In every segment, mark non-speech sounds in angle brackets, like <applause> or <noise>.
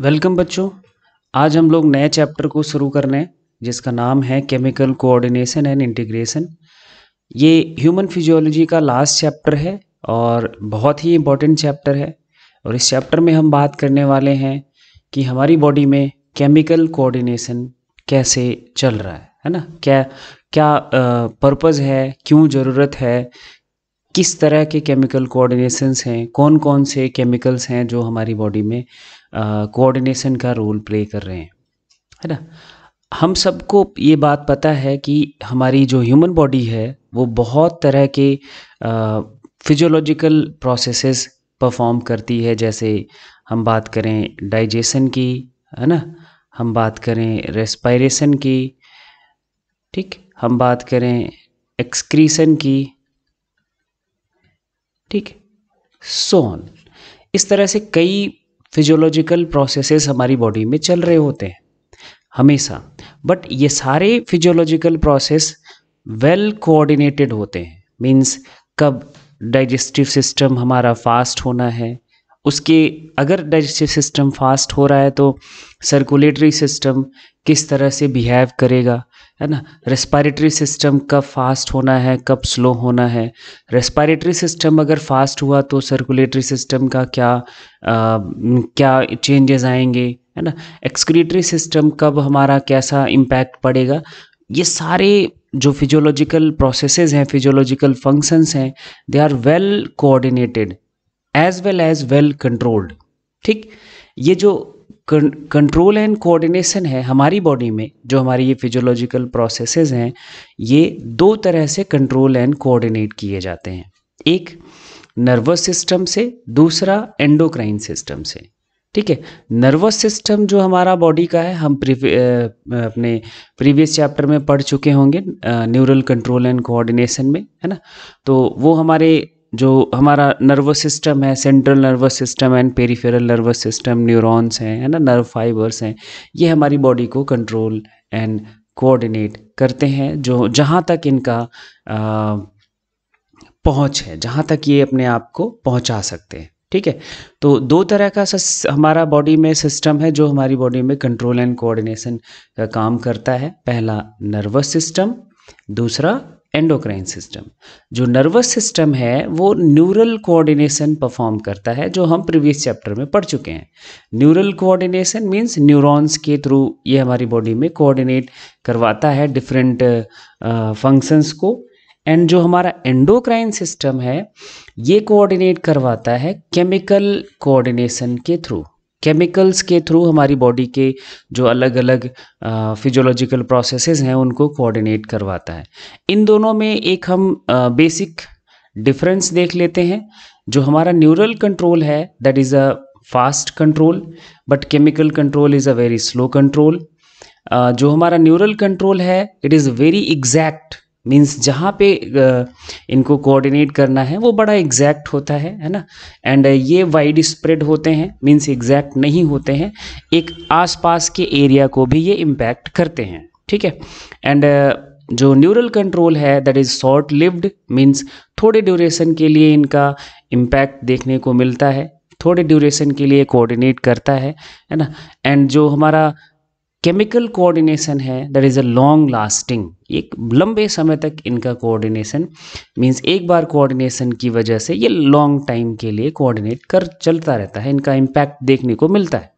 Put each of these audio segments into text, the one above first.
welcome बच्चों आज हम लोग नए चैप्टर को शुरू कर रहे हैं जिसका नाम है केमिकल कोऑर्डिनेशन एंड इंटीग्रेशन ये ह्यूमन फिजियोलॉजी का लास्ट चैप्टर है और बहुत ही इम्पोर्टेंट चैप्टर है और इस चैप्टर में हम बात करने वाले हैं कि हमारी बॉडी में केमिकल कोऑर्डिनेशन कैसे चल रहा है है ना क्या क्या पर्पज़ है क्यों ज़रूरत है किस तरह के केमिकल कोऑर्डिनेशंस हैं कौन कौन से केमिकल्स हैं जो हमारी बॉडी में कोऑर्डिनेशन का रोल प्ले कर रहे हैं है ना हम सबको ये बात पता है कि हमारी जो ह्यूमन बॉडी है वो बहुत तरह के फिजियोलॉजिकल प्रोसेसेस परफॉर्म करती है जैसे हम बात करें डाइजेशन की है ना हम बात करें रेस्पायरेशन की ठीक हम बात करें एक्सक्रीशन की ठीक सोन इस तरह से कई फिजियोलॉजिकल प्रोसेसेस हमारी बॉडी में चल रहे होते हैं हमेशा बट ये सारे फिजियोलॉजिकल प्रोसेस वेल कोऑर्डिनेटेड होते हैं मीन्स कब डाइजेस्टिव सिस्टम हमारा फास्ट होना है उसके अगर डाइजेस्टिव सिस्टम फास्ट हो रहा है तो सर्कुलेटरी सिस्टम किस तरह से बिहेव करेगा है ना रेस्पायरेटरी सिस्टम कब फास्ट होना है कब स्लो होना है रेस्पायरेटरी सिस्टम अगर फास्ट हुआ तो सर्कुलेटरी सिस्टम का क्या आ, क्या चेंजेस आएंगे है ना एक्सक्रीटरी सिस्टम कब हमारा कैसा इम्पैक्ट पड़ेगा ये सारे जो फिजियोलॉजिकल प्रोसेसेस हैं फिजियोलॉजिकल फंक्शंस हैं they are well coordinated as well as well controlled ठीक ये जो कंट्रोल एंड कोऑर्डिनेशन है हमारी बॉडी में जो हमारी ये फिजियोलॉजिकल प्रोसेसेस हैं ये दो तरह से कंट्रोल एंड कोऑर्डिनेट किए जाते हैं एक नर्वस सिस्टम से दूसरा एंडोक्राइन सिस्टम से ठीक है नर्वस सिस्टम जो हमारा बॉडी का है हम प्रिवी, अपने प्रीवियस चैप्टर में पढ़ चुके होंगे न्यूरल कंट्रोल एंड कोऑर्डिनेशन में है ना तो वो हमारे जो हमारा नर्वस सिस्टम है central nervous system and peripheral nervous system neurons हैं है ना नर्व फाइबर्स हैं ये हमारी बॉडी को कंट्रोल एंड कोऑर्डिनेट करते हैं जो जहाँ तक इनका आ, पहुँच है जहाँ तक ये अपने आप को पहुँचा सकते हैं ठीक है तो दो तरह का हमारा बॉडी में सिस्टम है जो हमारी बॉडी में कंट्रोल एंड कोऑर्डिनेशन का काम करता है पहला नर्वस सिस्टम दूसरा एंडोक्राइन सिस्टम जो नर्वस सिस्टम है वो न्यूरल कोऑर्डिनेशन परफॉर्म करता है जो हम प्रीवियस चैप्टर में पढ़ चुके हैं न्यूरल कोऑर्डिनेशन मींस न्यूरॉन्स के थ्रू ये हमारी बॉडी में कोऑर्डिनेट करवाता है डिफरेंट फंक्शंस को एंड जो हमारा एंडोक्राइन सिस्टम है ये कोऑर्डिनेट करवाता है केमिकल कोऑर्डिनेशन के थ्रू केमिकल्स के थ्रू हमारी बॉडी के जो अलग अलग फिजोलॉजिकल प्रोसेसेस हैं उनको कोऑर्डिनेट करवाता है इन दोनों में एक हम बेसिक डिफरेंस देख लेते हैं जो हमारा न्यूरल कंट्रोल है that is a fast control but chemical control is a very slow control जो हमारा न्यूरल कंट्रोल है it is very exact means जहाँ पे इनको कोऑर्डिनेट करना है वो बड़ा एग्जैक्ट होता है है ना एंड ये वाइड स्प्रेड होते हैं मीन्स एग्जैक्ट नहीं होते हैं एक आसपास के एरिया को भी ये इम्पैक्ट करते हैं ठीक है एंड जो न्यूरल कंट्रोल है that is short lived means थोड़े ड्यूरेशन के लिए इनका इम्पैक्ट देखने को मिलता है थोड़े ड्यूरेशन के लिए कोऑर्डिनेट करता है है ना एंड जो हमारा केमिकल कोऑर्डिनेशन है that is a long lasting एक लंबे समय तक इनका कोऑर्डिनेशन मींस एक बार कोऑर्डिनेशन की वजह से ये लॉन्ग टाइम के लिए कोऑर्डिनेट कर चलता रहता है इनका इम्पैक्ट देखने को मिलता है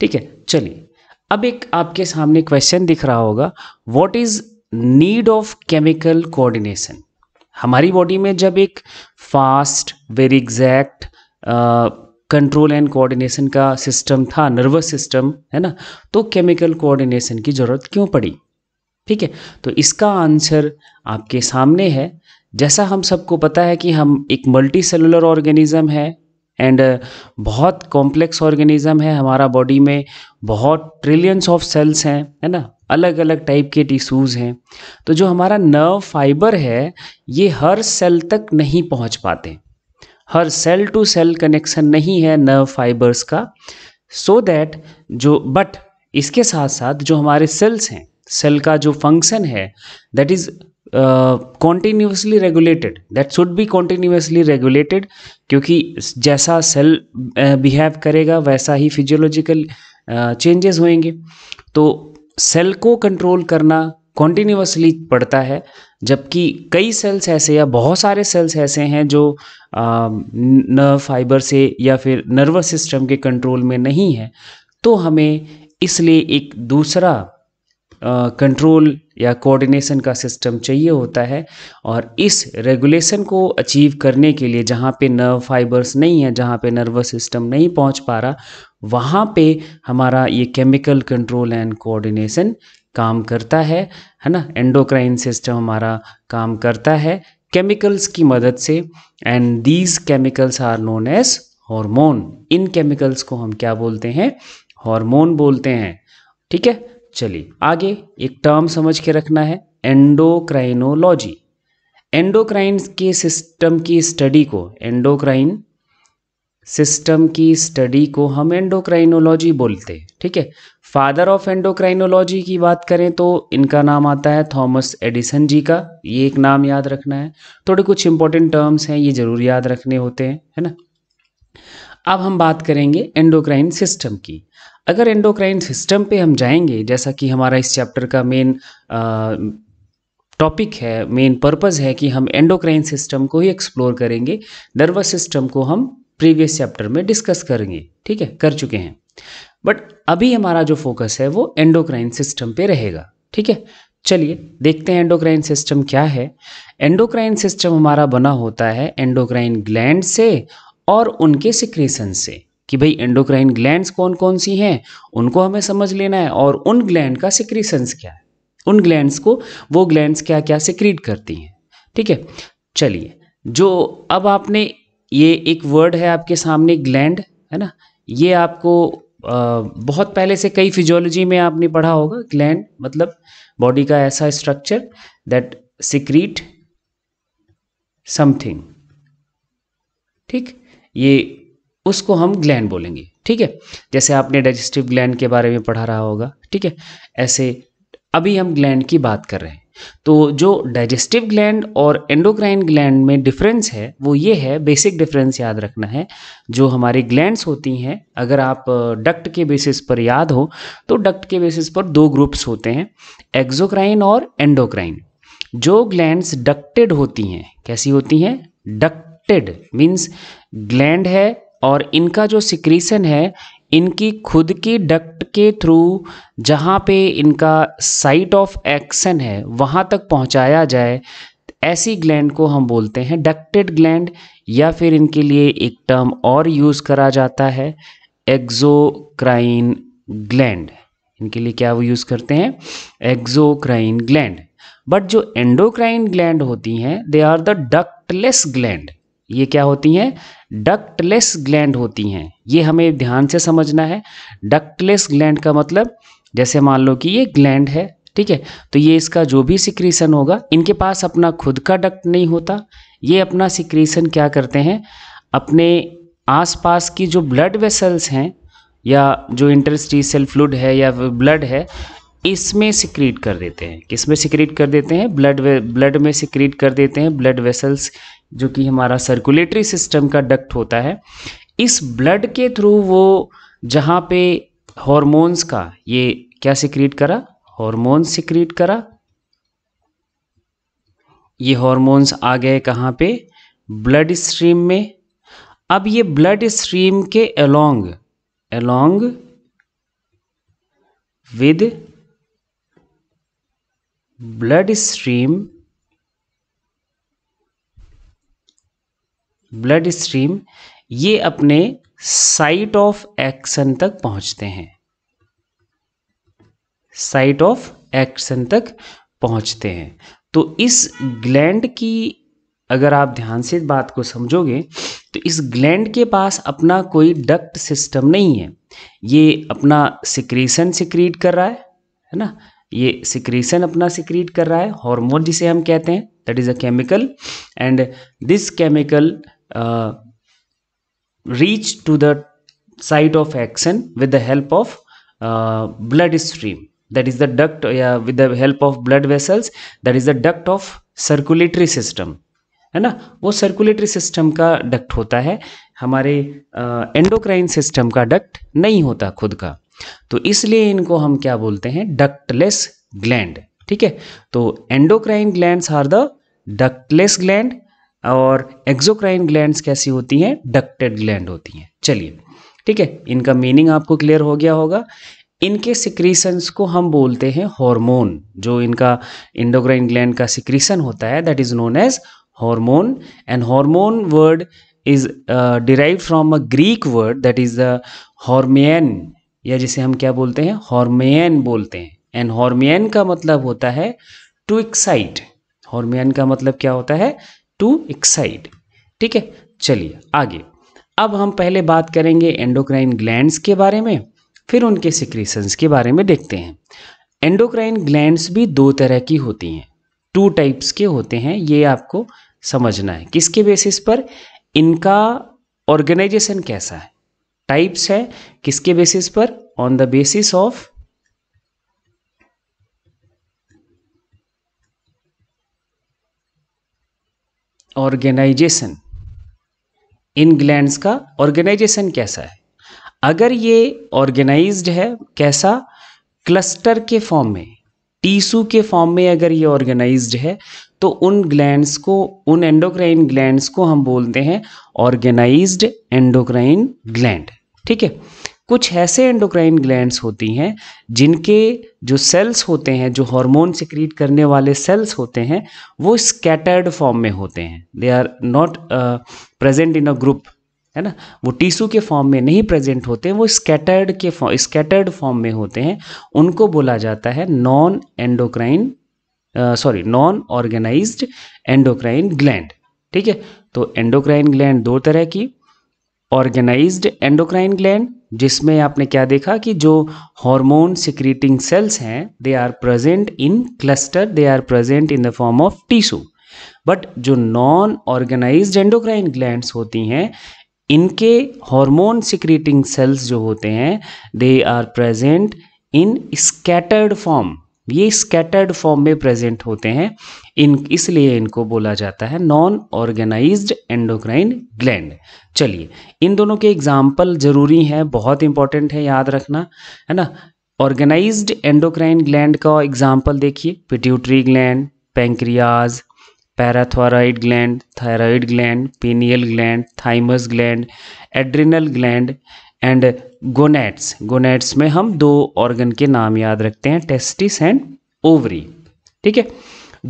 ठीक है चलिए अब एक आपके सामने क्वेश्चन दिख रहा होगा what is need of chemical coordination हमारी बॉडी में जब एक fast very exact control and coordination का सिस्टम था नर्वस सिस्टम है ना तो केमिकल कोऑर्डिनेशन की ज़रूरत क्यों पड़ी ठीक है तो इसका आंसर आपके सामने है जैसा हम सबको पता है कि हम एक मल्टी सेलुलर ऑर्गेनिज़म है एंड uh, बहुत कॉम्प्लेक्स ऑर्गेनिज़म है हमारा बॉडी में बहुत ट्रिलियंस ऑफ सेल्स हैं है ना अलग अलग टाइप के टिश्यूज़ हैं तो जो हमारा नर्व फाइबर है ये हर सेल तक नहीं पहुंच पाते हर सेल टू सेल कनेक्शन नहीं है नर्व फाइबर्स का सो so दैट जो बट इसके साथ साथ जो हमारे सेल्स हैं सेल का जो फंक्शन है that is continuously regulated that should be continuously regulated क्योंकि जैसा सेल बिहेव uh, करेगा वैसा ही फिजियोलॉजिकल चेंजेस uh, होंगे तो सेल को कंट्रोल करना कॉन्टीन्यूसली पड़ता है जबकि कई सेल्स ऐसे या बहुत सारे सेल्स ऐसे हैं जो नर्व फाइबर से या फिर नर्वस सिस्टम के कंट्रोल में नहीं है तो हमें इसलिए एक दूसरा कंट्रोल या कोऑर्डिनेशन का सिस्टम चाहिए होता है और इस रेगुलेशन को अचीव करने के लिए जहाँ पे नर्व फाइबर्स नहीं है जहाँ पे नर्वस सिस्टम नहीं पहुँच पा रहा वहाँ पे हमारा ये केमिकल कंट्रोल एंड कोऑर्डिनेशन काम करता है है ना एंडोक्राइन सिस्टम हमारा काम करता है केमिकल्स की मदद से and these chemicals are known as hormone इन केमिकल्स को हम क्या बोलते हैं हॉर्मोन बोलते हैं ठीक है चलिए आगे एक टर्म समझ के रखना है एंडोक्राइनोलॉजी एंडोक्राइन के सिस्टम की स्टडी को एंडोक्राइन सिस्टम की स्टडी को हम एंडोक्राइनोलॉजी बोलते हैं ठीक है फादर ऑफ एंडोक्राइनोलॉजी की बात करें तो इनका नाम आता है थॉमस एडिसन जी का ये एक नाम याद रखना है थोड़े कुछ इंपॉर्टेंट टर्म्स हैं ये जरूर याद रखने होते हैं है ना अब हम बात करेंगे एंडोक्राइन सिस्टम की अगर एंडोक्राइन सिस्टम पे हम जाएंगे जैसा कि हमारा इस चैप्टर का मेन टॉपिक है मेन पर्पज़ है कि हम एंडोक्राइन सिस्टम को ही एक्सप्लोर करेंगे नर्वस सिस्टम को हम प्रीवियस चैप्टर में डिस्कस करेंगे ठीक है कर चुके हैं बट अभी हमारा जो फोकस है वो एंडोक्राइन सिस्टम पे रहेगा ठीक है चलिए देखते हैं एंडोक्राइन सिस्टम क्या है एंडोक्राइन सिस्टम हमारा बना होता है एंडोक्राइन ग्लैंड से और उनके सिक्रेशन से कि भाई एंडोक्राइन ग्लैंड्स कौन कौन सी हैं उनको हमें समझ लेना है और उन ग्लैंड का सिक्रीशंस क्या है उन ग्लैंड्स को वो ग्लैंड्स क्या क्या सिक्रीट करती हैं ठीक है चलिए जो अब आपने ये एक वर्ड है आपके सामने ग्लैंड है ना ये आपको आ, बहुत पहले से कई फिजियोलॉजी में आपने पढ़ा होगा ग्लैंड मतलब बॉडी का ऐसा स्ट्रक्चर दैट सिक्रीट समथिंग ठीक ये उसको हम ग्लैंड बोलेंगे ठीक है जैसे आपने डाइजेस्टिव ग्लैंड के बारे में पढ़ा रहा होगा ठीक है ऐसे अभी हम ग्लैंड की बात कर रहे हैं तो जो डाइजेस्टिव ग्लैंड और एंडोक्राइन ग्लैंड में डिफरेंस है वो ये है बेसिक डिफरेंस याद रखना है जो हमारी ग्लैंड्स होती हैं अगर आप डक्ट के बेसिस पर याद हो तो डक्ट के बेसिस पर दो ग्रुप्स होते हैं एक्जोक्राइन और एंडोक्राइन जो ग्लैंड्स डक्टेड होती हैं कैसी होती हैं डक्टेड मीन्स ग्लैंड है और इनका जो सिक्रीसन है इनकी खुद की डक्ट के थ्रू जहाँ पे इनका साइट ऑफ एक्शन है वहाँ तक पहुँचाया जाए ऐसी ग्लैंड को हम बोलते हैं डक्टेड ग्लैंड या फिर इनके लिए एक टर्म और यूज़ करा जाता है एक्जोक्राइन ग्लैंड इनके लिए क्या वो यूज़ करते हैं एक्जोक्राइन ग्लैंड बट जो एंडोक्राइन ग्लैंड होती हैं they are the ductless gland ये क्या होती हैं डक्टलेस ग्लैंड होती हैं ये हमें ध्यान से समझना है डक्टलेस ग्लैंड का मतलब जैसे मान लो कि ये ग्लैंड है ठीक है तो ये इसका जो भी सिक्रीसन होगा इनके पास अपना खुद का डक्ट नहीं होता ये अपना सिक्रीसन क्या करते हैं अपने आसपास की जो ब्लड वेसल्स हैं या जो इंटरस्टीशियल फ्लूड है या ब्लड है इसमें सिक्रीट कर देते हैं किसमें सिक्रीट कर देते हैं ब्लड ब्लड में सिक्रीट कर देते हैं ब्लड वेसल्स जो कि हमारा सर्कुलेटरी सिस्टम का डक्ट होता है इस ब्लड के थ्रू वो जहाँ पे हॉर्मोन्स का ये क्या सिक्रीट करा हॉर्मोन सिक्रीट करा ये हॉर्मोन्स आ गए कहाँ पे ब्लड स्ट्रीम में अब ये ब्लड स्ट्रीम के along along with blood stream blood stream ये अपने साइट ऑफ एक्शन तक पहुंचते हैं साइट ऑफ एक्शन तक पहुंचते हैं तो इस ग्लैंड की अगर आप ध्यान से बात को समझोगे तो इस ग्लैंड के पास अपना कोई डक्ट सिस्टम नहीं है ये अपना सिक्रीशन सिक्रीट कर रहा है है ना ये सिक्रीशन अपना सिक्रीट कर रहा है हॉर्मोन जिसे हम कहते हैं that is a chemical and this chemical reach to the site of action with the help of blood stream that is the duct या with the help of blood vessels that is the duct of circulatory system है ना वो circulatory system का duct होता है हमारे endocrine uh, system का duct नहीं होता खुद का तो इसलिए इनको हम क्या बोलते हैं डक्टलेस ग्लैंड ठीक है तो endocrine glands are the ductless gland और एक्जोक्राइन ग्लैंड्स कैसी होती हैं डक्टेड ग्लैंड होती हैं चलिए ठीक है इनका मीनिंग आपको क्लियर हो गया होगा इनके सिक्रीशंस को हम बोलते हैं हार्मोन जो इनका इंडोग्राइन ग्लैंड का सिक्रीशन होता है that is known as hormone and hormone word is derive from a Greek word that is the hormaein या जिसे हम क्या बोलते हैं हॉर्मेन बोलते हैं एंड हॉर्मेन का मतलब होता है टू एक्साइट हॉर्मेन का मतलब क्या होता है टू एक्साइट ठीक है चलिए आगे अब हम पहले बात करेंगे एंडोक्राइन ग्लैंड के बारे में फिर उनके सिक्रीशंस के बारे में देखते हैं एंडोक्राइन ग्लैंड भी दो तरह की होती हैं टू टाइप्स के होते हैं ये आपको समझना है किसके बेसिस पर इनका ऑर्गेनाइजेशन कैसा है टाइप्स है किसके बेसिस पर on the basis of organisation इन ग्लैंड्स का ऑर्गेनाइजेशन कैसा है अगर ये ऑर्गेनाइज्ड है कैसा क्लस्टर के फॉर्म में टीसू के फॉर्म में अगर ये ऑर्गेनाइज्ड है तो उन ग्लैंड्स को उन एंडोक्राइन ग्लैंड्स को हम बोलते हैं ऑर्गेनाइज्ड एंडोक्राइन ग्लैंड ठीक है कुछ ऐसे एंडोक्राइन ग्लैंड्स होती हैं जिनके जो सेल्स होते हैं जो हार्मोन सिक्रीट करने वाले सेल्स होते हैं वो स्कैटर्ड फॉर्म में होते हैं they are not present in a group है ना वो टिश्यू के फॉर्म में नहीं प्रेजेंट होते हैं वो स्कैटर्ड के फॉर्म स्कैटर्ड फॉर्म में होते हैं उनको बोला जाता है non endocrine sorry non organised endocrine gland ठीक है तो एंडोक्राइन ग्लैंड दो तरह की ऑर्गेनाइज्ड एंडोक्राइन ग्लैंड जिसमें आपने क्या देखा कि जो हार्मोन सिक्रीटिंग सेल्स हैं they are present in cluster they are present in the form of tissue but जो नॉन ऑर्गेनाइज्ड एंडोक्राइन ग्लैंड्स होती हैं इनके हार्मोन सिक्रीटिंग सेल्स जो होते हैं they are present in scattered form ये स्कैटर्ड फॉर्म में प्रेजेंट होते हैं इन इसलिए इनको बोला जाता है नॉन ऑर्गेनाइज्ड एंडोक्राइन ग्लैंड चलिए इन दोनों के एग्जाम्पल जरूरी हैं बहुत इंपॉर्टेंट है याद रखना है ना ऑर्गेनाइज्ड एंडोक्राइन ग्लैंड का एग्जाम्पल देखिए pituitary gland pancreas parathyroid gland thyroid gland pineal gland thymus gland adrenal gland and gonads gonads में हम दो ऑर्गन के नाम याद रखते हैं टेस्टिस एंड ओवरी ठीक है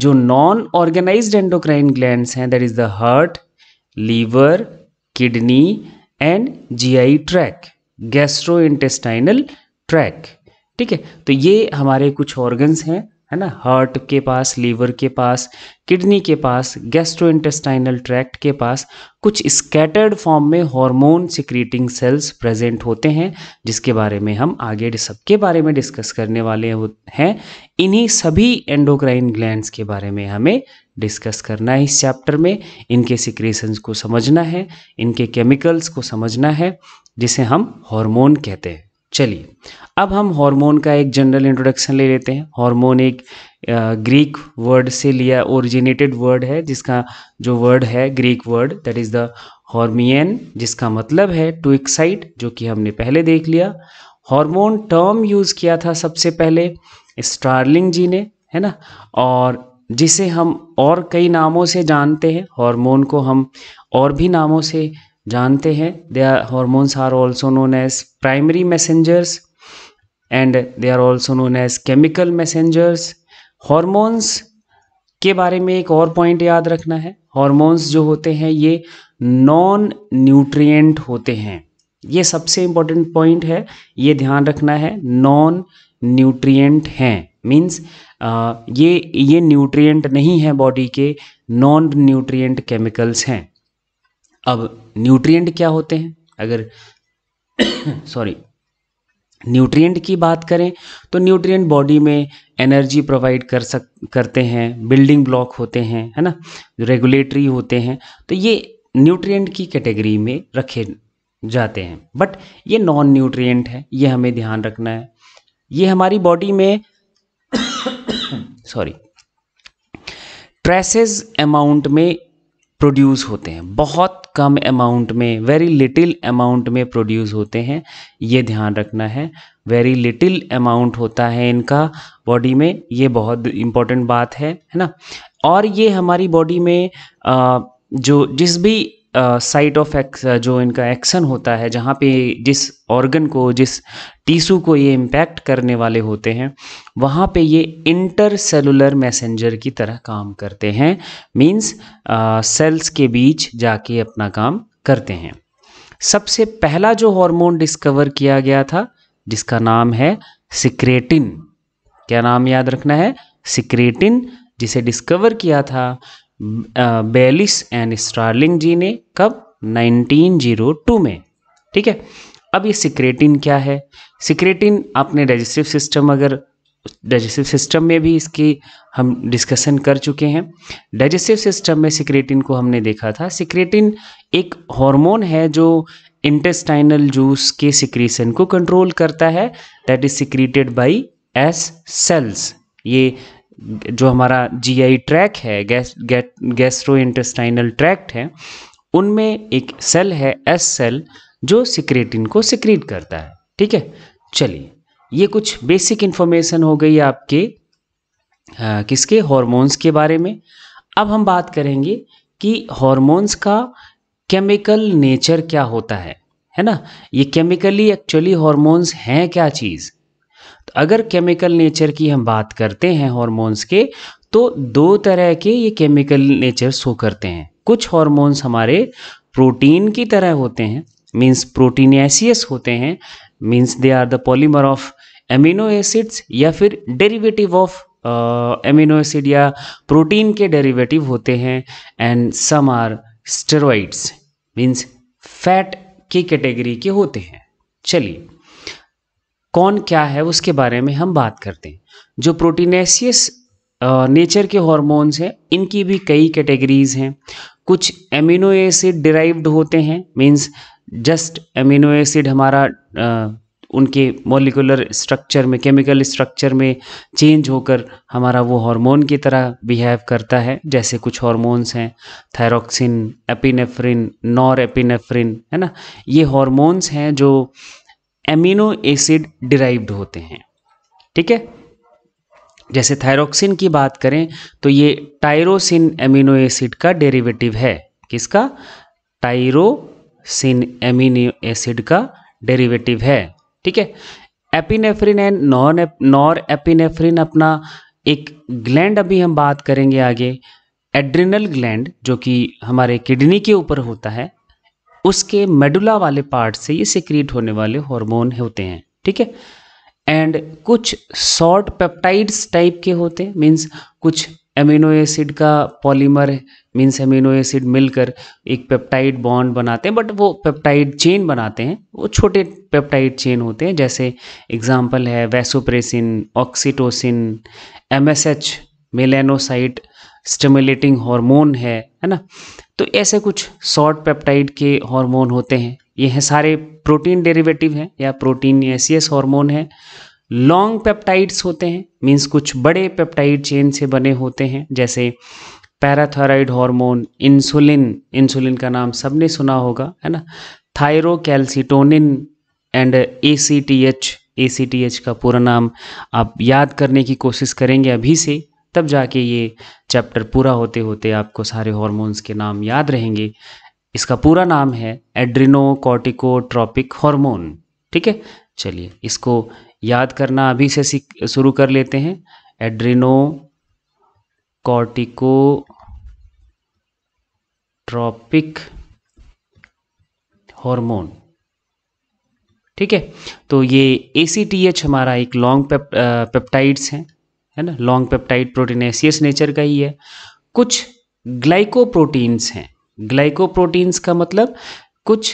जो नॉन ऑर्गेनाइज एंडोक्राइन ग्लैंड्स हैं that is the heart liver kidney and GI tract gastrointestinal tract ठीक है तो ये हमारे कुछ ऑर्गन्स हैं है ना हार्ट के पास लीवर के पास किडनी के पास इंटेस्टाइनल ट्रैक्ट के पास कुछ स्कैटर्ड फॉर्म में हार्मोन सिक्रीटिंग सेल्स प्रेजेंट होते हैं जिसके बारे में हम आगे सबके बारे में डिस्कस करने वाले हैं इन्हीं सभी एंडोक्राइन ग्लैंड्स के बारे में हमें डिस्कस करना है इस चैप्टर में इनके सिक्रेशंस को समझना है इनके केमिकल्स को समझना है जिसे हम हॉर्मोन कहते हैं चलिए अब हम हार्मोन का एक जनरल इंट्रोडक्शन ले लेते हैं हार्मोन एक ग्रीक वर्ड से लिया ओरिजिनेटेड वर्ड है जिसका जो वर्ड है Greek word that is the hormaein जिसका मतलब है टू एक्साइट जो कि हमने पहले देख लिया हार्मोन टर्म यूज़ किया था सबसे पहले स्टारलिंग जी ने है ना और जिसे हम और कई नामों से जानते हैं हार्मोन को हम और भी नामों से जानते हैं they are hormones are also known as primary messengers and they are also known as chemical messengers hormones के बारे में एक और पॉइंट याद रखना है हॉर्मोन्स जो होते हैं ये नॉन न्यूट्रिएंट होते हैं ये सबसे इंपॉर्टेंट पॉइंट है ये ध्यान रखना है नॉन न्यूट्रिएंट हैं मीन्स ये ये न्यूट्रिएंट नहीं है बॉडी के नॉन न्यूट्रिएंट केमिकल्स हैं अब न्यूट्रिएंट क्या होते हैं अगर सॉरी <coughs> न्यूट्रिएंट की बात करें तो न्यूट्रिएंट बॉडी में एनर्जी प्रोवाइड कर सक करते हैं बिल्डिंग ब्लॉक होते हैं है ना रेगुलेटरी होते हैं तो ये न्यूट्रिएंट की कैटेगरी में रखे जाते हैं बट ये नॉन न्यूट्रिएंट है ये हमें ध्यान रखना है ये हमारी बॉडी में सॉरी ट्रेसेस अमाउंट में प्रोड्यूस होते हैं बहुत कम अमाउंट में वेरी लिटिल अमाउंट में प्रोड्यूस होते हैं ये ध्यान रखना है वेरी लिटिल अमाउंट होता है इनका बॉडी में ये बहुत इम्पोर्टेंट बात है है ना और ये हमारी बॉडी में आ, जो जिस भी साइट ऑफ एक्स जो इनका एक्शन होता है जहाँ पे जिस ऑर्गन को जिस टिश्यू को ये इम्पैक्ट करने वाले होते हैं वहाँ पे ये इंटरसेलुलर मैसेंजर की तरह काम करते हैं मींस सेल्स के बीच जाके अपना काम करते हैं सबसे पहला जो हार्मोन डिस्कवर किया गया था जिसका नाम है सिक्रेटिन क्या नाम याद रखना है सिक्रेटिन जिसे डिस्कवर किया था बेलिस एंड स्टार्लिंग जी ने कब 1902 में ठीक है अब ये सिक्रेटिन क्या है सिक्रेटिन आपने डाइजेस्टिव सिस्टम अगर डाइजेस्टिव सिस्टम में भी इसकी हम डिस्कशन कर चुके हैं डाइजेस्टिव सिस्टम में सिक्रेटिन को हमने देखा था सिक्रेटिन एक हार्मोन है जो इंटेस्टाइनल जूस के सिक्रीशन को कंट्रोल करता है that is secreted by S cells ये जो हमारा जीआई ट्रैक है गैस गैस्ट्रो इंटेस्टाइनल ट्रैक्ट है उनमें एक सेल है एस सेल जो सिक्रेटिन को सिक्रेट करता है ठीक है चलिए ये कुछ बेसिक इन्फॉर्मेशन हो गई आपके आ, किसके हॉर्मोन्स के बारे में अब हम बात करेंगे कि हॉर्मोन्स का केमिकल नेचर क्या होता है है ना ये केमिकली एक्चुअली हॉर्मोन्स हैं क्या चीज़ अगर केमिकल नेचर की हम बात करते हैं हॉर्मोन्स के तो दो तरह के ये केमिकल नेचर शो करते हैं कुछ हॉर्मोन्स हमारे प्रोटीन की तरह होते हैं मीन्स प्रोटीनियसियस होते हैं means they are the polymer of amino acids या फिर डेरिवेटिव ऑफ एमिनो एसिड या प्रोटीन के डेरिवेटिव होते हैं and some are steroids means fat की कैटेगरी के होते हैं चलिए कौन क्या है उसके बारे में हम बात करते हैं जो प्रोटीनेसियस नेचर के हॉर्मोन्स हैं इनकी भी कई कैटेगरीज हैं कुछ एमिनो एसिड डिराइव्ड होते हैं मींस जस्ट एमिनो एसिड हमारा आ, उनके मोलिकुलर स्ट्रक्चर में केमिकल स्ट्रक्चर में चेंज होकर हमारा वो हार्मोन की तरह बिहेव करता है जैसे कुछ हार्मोन्स हैं थायरोक्सिन एपिनेफ्रिन नॉर एपिनेफ्रिन है ना ये हार्मोन्स हैं जो एमिनो एसिड डिराइव्ड होते हैं ठीक है जैसे थायरोक्सिन की बात करें तो ये टायरोसिन एमिनो एसिड का डेरिवेटिव है किसका टायरोसिन एमिनो एसिड का डेरिवेटिव है ठीक है epinephrine and non nor epinephrine अपना एक ग्लैंड अभी हम बात करेंगे आगे एड्रिनल ग्लैंड जो कि हमारे किडनी के ऊपर होता है उसके मेडुला वाले पार्ट से ये सिक्रीट होने वाले हार्मोन होते हैं ठीक है एंड कुछ शॉर्ट पेप्टाइड्स टाइप के होते हैं मीन्स कुछ एमिनो एसिड का पॉलीमर मीन्स एमिनो एसिड मिलकर एक पेप्टाइड बॉन्ड बनाते हैं बट वो पेप्टाइड चेन बनाते हैं वो छोटे पेप्टाइड चेन होते हैं जैसे एग्जाम्पल है vasopressin oxytocin MSH melanocyte stimulating hormone है है ना तो ऐसे कुछ शॉर्ट पेप्टाइड के हार्मोन होते हैं ये हैं सारे प्रोटीन डेरिवेटिव हैं या प्रोटीन एसीएस हार्मोन है लॉन्ग पेप्टाइड्स होते हैं मीन्स कुछ बड़े पेप्टाइड चेन से बने होते हैं जैसे पैराथायराइड हार्मोन इंसुलिन इंसुलिन का नाम सबने सुना होगा है ना thyrocalcitonin and A C T H A C T H का पूरा नाम आप याद करने की कोशिश करेंगे अभी से तब जाके ये चैप्टर पूरा होते होते आपको सारे हॉर्मोन्स के नाम याद रहेंगे इसका पूरा नाम है एड्रिनो कॉर्टिकोट्रॉपिक हार्मोन ठीक है चलिए इसको याद करना अभी से शुरू कर लेते हैं एड्रिनो कॉर्टिको ट्रॉपिक हार्मोन ठीक है तो ये ए हमारा एक लॉन्ग पेप, पेप्टाइड्स हैं है ना लॉन्ग पेप्टाइड प्रोटीन है सीएस नेचर का ही है कुछ ग्लाइकोप्रोटीन्स हैं ग्लाइकोप्रोटीन्स का मतलब कुछ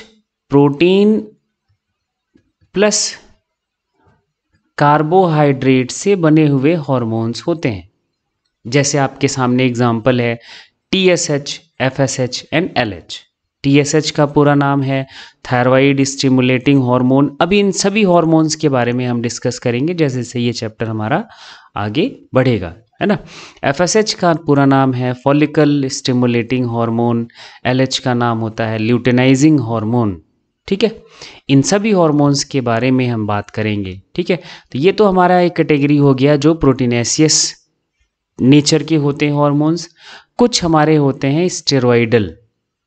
प्रोटीन प्लस कार्बोहाइड्रेट से बने हुए हॉर्मोन्स होते हैं जैसे आपके सामने एग्जांपल है T S H F S H and L H T S H का पूरा नाम है थायराइड स्टिमुलेटिंग हार्मोन अभी इन सभी हार्मोन्स के बारे में हम डिस्कस करेंगे जैसे जैसे ये चैप्टर हमारा आगे बढ़ेगा है ना एफ का पूरा नाम है फॉलिकल स्टिमुलेटिंग हार्मोन एल का नाम होता है ल्यूटेनाइजिंग हार्मोन ठीक है इन सभी हार्मोन्स के बारे में हम बात करेंगे ठीक है तो ये तो हमारा एक कैटेगरी हो गया जो प्रोटीनेसियस नेचर के होते हैं हॉर्मोन्स कुछ हमारे होते हैं स्टेरॉइडल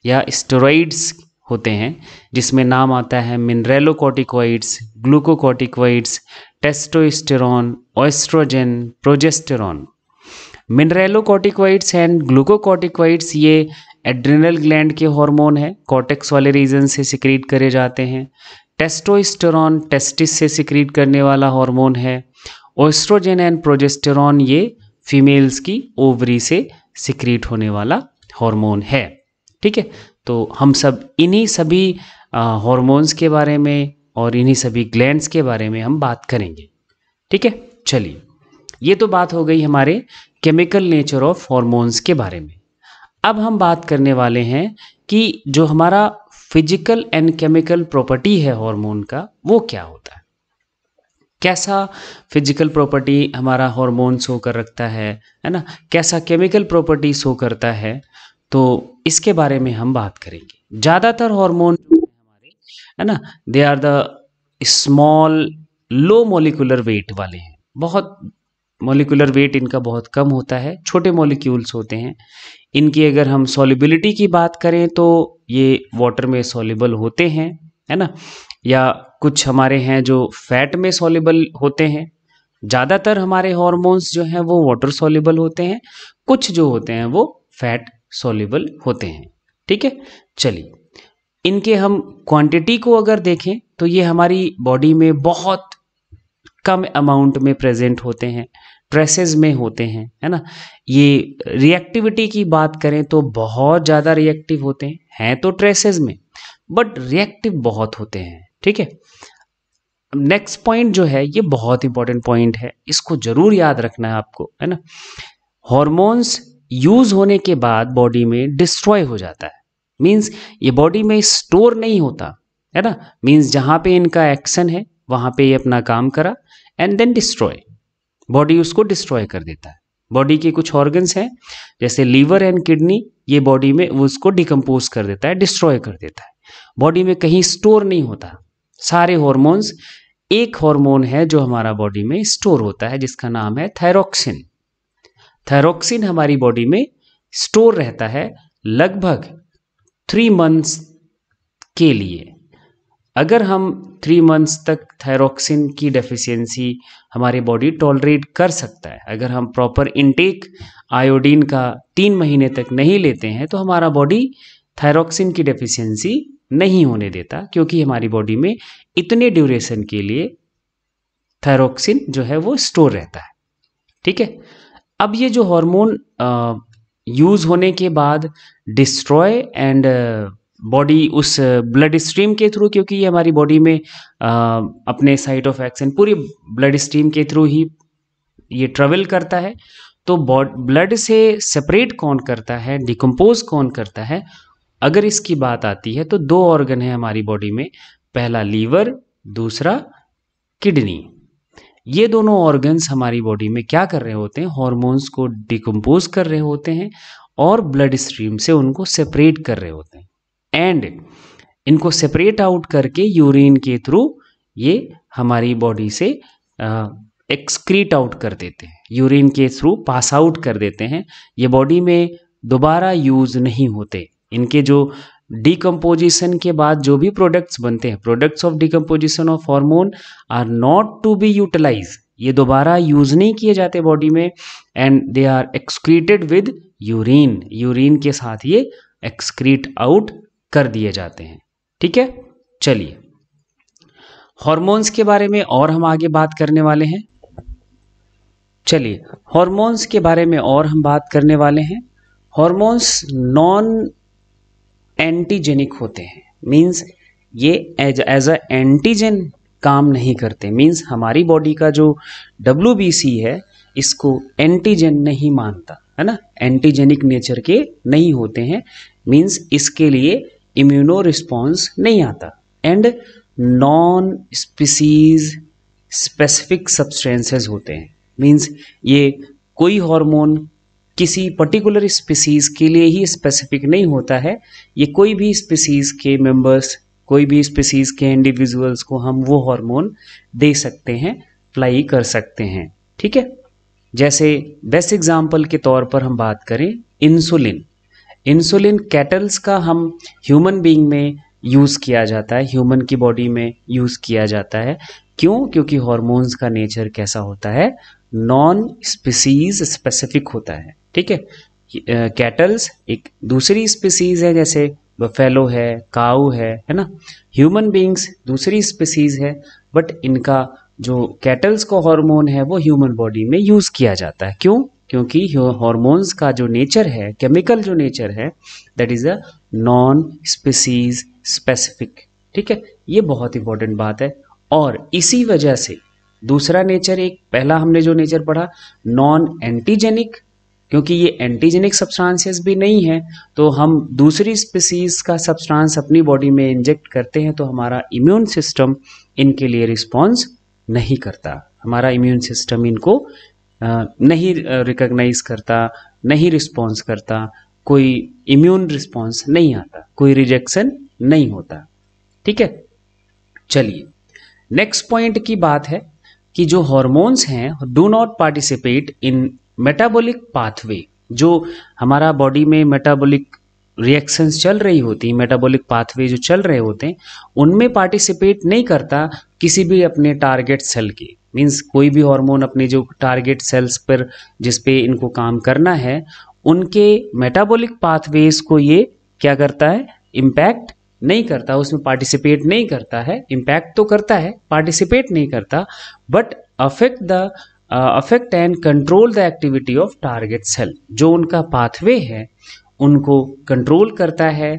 या स्टेरॉइड्स होते हैं जिसमें नाम आता है mineralocorticoids glucocorticoids testosterone oestrogen progesterone mineralocorticoids and glucocorticoids ये एड्रिनल ग्लैंड के हार्मोन है कॉटेक्स वाले रीजन से सिक्रीट करे जाते हैं टेस्टोस्टेरॉन टेस्टिस से सिक्रीट करने वाला हार्मोन है ऑस्ट्रोजन एंड प्रोजेस्टेरॉन ये फीमेल्स की ओवरी से सिक्रीट होने वाला हार्मोन है ठीक है तो हम सब इन्हीं सभी हॉर्मोन्स के बारे में और इन्हीं सभी ग्लैंड्स के बारे में हम बात करेंगे ठीक है चलिए ये तो बात हो गई हमारे केमिकल नेचर ऑफ हॉर्मोन्स के बारे में अब हम बात करने वाले हैं कि जो हमारा फिजिकल एंड केमिकल प्रॉपर्टी है हार्मोन का वो क्या होता है कैसा फिजिकल प्रॉपर्टी हमारा हार्मोन शो कर रखता है है ना कैसा केमिकल प्रॉपर्टी शो करता है तो इसके बारे में हम बात करेंगे ज़्यादातर हार्मोन हमारे है ना they are the small low molecular weight वाले हैं बहुत मोलिकुलर वेट इनका बहुत कम होता है छोटे मॉलिक्यूल्स होते हैं इनकी अगर हम सॉलिबिलिटी की बात करें तो ये वाटर में सॉलिबल होते हैं है ना या कुछ हमारे हैं जो फैट में सॉलिबल होते हैं ज़्यादातर हमारे हॉर्मोन्स जो हैं वो वाटर सॉलिबल होते हैं कुछ जो होते हैं वो फैट सॉलिबल होते हैं ठीक है चलिए इनके हम क्वांटिटी को अगर देखें तो ये हमारी बॉडी में बहुत कम अमाउंट में प्रेजेंट होते हैं ट्रेसेस में होते हैं है ना ये रिएक्टिविटी की बात करें तो बहुत ज़्यादा रिएक्टिव होते हैं हैं तो ट्रेसेस में बट रिएक्टिव बहुत होते हैं ठीक है नेक्स्ट पॉइंट जो है ये बहुत इंपॉर्टेंट पॉइंट है इसको ज़रूर याद रखना है आपको है ना हॉर्मोन्स यूज होने के बाद बॉडी में डिस्ट्रॉय हो जाता है मीन्स ये बॉडी में स्टोर नहीं होता है ना मीन्स जहाँ पे इनका एक्शन है वहां पे ये अपना काम करा एंड देन डिस्ट्रॉय बॉडी उसको डिस्ट्रॉय कर देता है बॉडी के कुछ ऑर्गन्स हैं जैसे लीवर एंड किडनी ये बॉडी में उसको डिकम्पोज कर देता है डिस्ट्रॉय कर देता है बॉडी में कहीं स्टोर नहीं होता सारे हॉर्मोन्स एक हॉर्मोन है जो हमारा बॉडी में स्टोर होता है जिसका नाम है थायरोक्सिन थायरोक्सिन हमारी बॉडी में स्टोर रहता है लगभग थ्री मंथ्स के लिए अगर हम थ्री मंथ्स तक थायरोक्सिन की डेफिशिएंसी हमारी बॉडी टॉलरेट कर सकता है अगर हम प्रॉपर इनटेक आयोडीन का तीन महीने तक नहीं लेते हैं तो हमारा बॉडी थायरोक्सिन की डेफिशिएंसी नहीं होने देता क्योंकि हमारी बॉडी में इतने ड्यूरेशन के लिए थायरोक्सिन जो है वो स्टोर रहता है ठीक है अब ये जो हार्मोन यूज़ होने के बाद डिस्ट्रॉय एंड बॉडी उस ब्लड uh, स्ट्रीम के थ्रू क्योंकि ये हमारी बॉडी में आ, uh, अपने साइट ऑफ एक्शन पूरी ब्लड स्ट्रीम के थ्रू ही ये ट्रेवल करता है तो ब्लड से सेपरेट कौन करता है डिकम्पोज कौन करता है अगर इसकी बात आती है तो दो ऑर्गन है हमारी बॉडी में पहला लीवर दूसरा किडनी ये दोनों ऑर्गन्स हमारी बॉडी में क्या कर रहे होते हैं हॉर्मोन्स को डिकम्पोज कर रहे होते हैं और ब्लड स्ट्रीम से उनको सेपरेट कर रहे होते हैं एंड इनको सेपरेट आउट करके यूरिन के थ्रू ये हमारी बॉडी से एक्सक्रीट आउट कर देते हैं यूरिन के थ्रू पास आउट कर देते हैं ये बॉडी में दोबारा यूज़ नहीं होते इनके जो डिकम्पोजिशन के बाद जो भी प्रोडक्ट्स बनते हैं products of decomposition of hormone are not to be utilise ये दोबारा यूज नहीं किए जाते बॉडी में and they are excreted with urine urine के साथ ये एक्सक्रीट आउट कर दिए जाते हैं ठीक है चलिए हॉर्मोन्स के बारे में और हम आगे बात करने वाले हैं चलिए हॉर्मोन्स के बारे में और हम बात करने वाले हैं हॉर्मोन्स नॉन एंटीजेनिक होते हैं मींस ये एज अ एंटीजन काम नहीं करते मींस हमारी बॉडी का जो डब्ल्यू है इसको एंटीजन नहीं मानता है ना एंटीजेनिक नेचर के नहीं होते हैं मींस इसके लिए इम्यूनो रिस्पॉन्स नहीं आता and non species specific substances होते हैं मीन्स ये कोई हार्मोन किसी पर्टिकुलर स्पीसीज के लिए ही स्पेसिफिक नहीं होता है ये कोई भी स्पीसीज के मेंबर्स कोई भी स्पीसीज के इंडिविजुअल्स को हम वो हार्मोन दे सकते हैं अप्लाई कर सकते हैं ठीक है जैसे बेस्ट एग्जाम्पल के तौर पर हम बात करें इंसुलिन इंसुलिन कैटल्स का हम ह्यूमन बीइंग में यूज़ किया जाता है ह्यूमन की बॉडी में यूज़ किया जाता है क्यों क्योंकि हॉर्मोन्स का नेचर कैसा होता है नॉन स्पीसीज स्पेसिफिक होता है ठीक है कैटल्स एक दूसरी स्पीसीज है जैसे बफेलो है काऊ है है ना ह्यूमन बींग्स दूसरी स्पीसीज है बट इनका जो कैटल्स का हार्मोन है वो ह्यूमन बॉडी में यूज़ किया जाता है क्यों क्योंकि हॉर्मोन्स का जो नेचर है केमिकल जो नेचर है that is a non species specific ठीक है ये बहुत इंपॉर्टेंट बात है और इसी वजह से दूसरा नेचर एक पहला हमने जो नेचर पढ़ा नॉन एंटीजेनिक क्योंकि ये एंटीजेनिक सब्सटेंसेस भी नहीं है तो हम दूसरी स्पीसीज का सब्सटेंस अपनी बॉडी में इंजेक्ट करते हैं तो हमारा इम्यून सिस्टम इनके लिए रिस्पॉन्स नहीं करता हमारा इम्यून सिस्टम इनको नहीं रिकग्नाइज करता नहीं रिस्पॉन्स करता कोई इम्यून रिस्पॉन्स नहीं आता कोई रिजेक्शन नहीं होता ठीक है चलिए नेक्स्ट पॉइंट की बात है कि जो हॉर्मोन्स हैं do not participate in metabolic pathway जो हमारा बॉडी में मेटाबॉलिक रिएक्शंस चल रही होती हैं मेटाबॉलिक पाथवे जो चल रहे होते हैं उनमें पार्टिसिपेट नहीं करता किसी भी अपने टारगेट सेल के मीन्स कोई भी हार्मोन अपने जो टारगेट सेल्स पर जिस पे इनको काम करना है उनके मेटाबॉलिक पाथवेज को ये क्या करता है इम्पैक्ट नहीं करता उसमें पार्टिसिपेट नहीं करता है इम्पैक्ट तो करता है पार्टिसिपेट नहीं करता but affect the affect and control the activity of target cell जो उनका पाथवे है उनको कंट्रोल करता है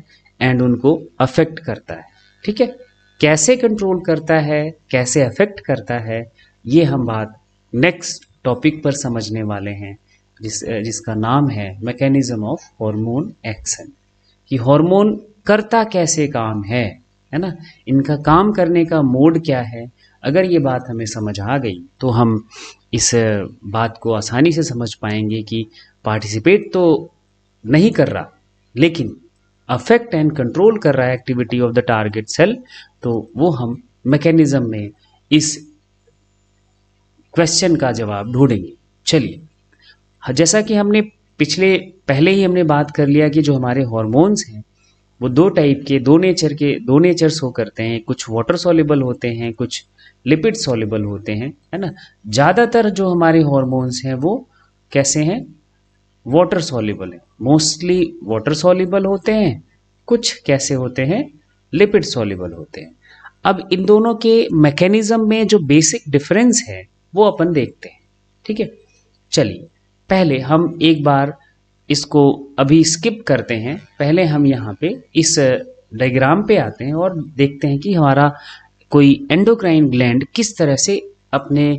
एंड उनको अफेक्ट करता है ठीक है कैसे कंट्रोल करता है कैसे अफेक्ट करता है ये हम बात नेक्स्ट टॉपिक पर समझने वाले हैं जिस जिसका नाम है मैकेनिज्म ऑफ हार्मोन एक्शन कि हार्मोन करता कैसे काम है है ना इनका काम करने का मोड क्या है अगर ये बात हमें समझ आ गई तो हम इस बात को आसानी से समझ पाएंगे कि पार्टिसिपेट तो नहीं कर रहा लेकिन अफेक्ट एंड कंट्रोल कर रहा है activity of the target cell तो वो हम मैकेनिज्म में इस क्वेश्चन का जवाब ढूंढेंगे चलिए जैसा कि हमने पिछले पहले ही हमने बात कर लिया कि जो हमारे हॉर्मोन्स हैं वो दो टाइप के दो नेचर के दो नेचर शो करते हैं कुछ वाटर सॉलेबल होते हैं कुछ लिपिड सॉलेबल होते हैं है ना ज़्यादातर जो हमारे हॉर्मोन्स हैं वो कैसे हैं वाटर सॉलेबल हैं मोस्टली वाटर सॉल्यूबल होते हैं कुछ कैसे होते हैं लिपिड सॉल्यूबल होते हैं अब इन दोनों के मैकेनिज्म में जो बेसिक डिफरेंस है वो अपन देखते हैं ठीक है चलिए पहले हम एक बार इसको अभी स्किप करते हैं पहले हम यहाँ पे इस डायग्राम पे आते हैं और देखते हैं कि हमारा कोई एंडोक्राइन ग्लैंड किस तरह से अपने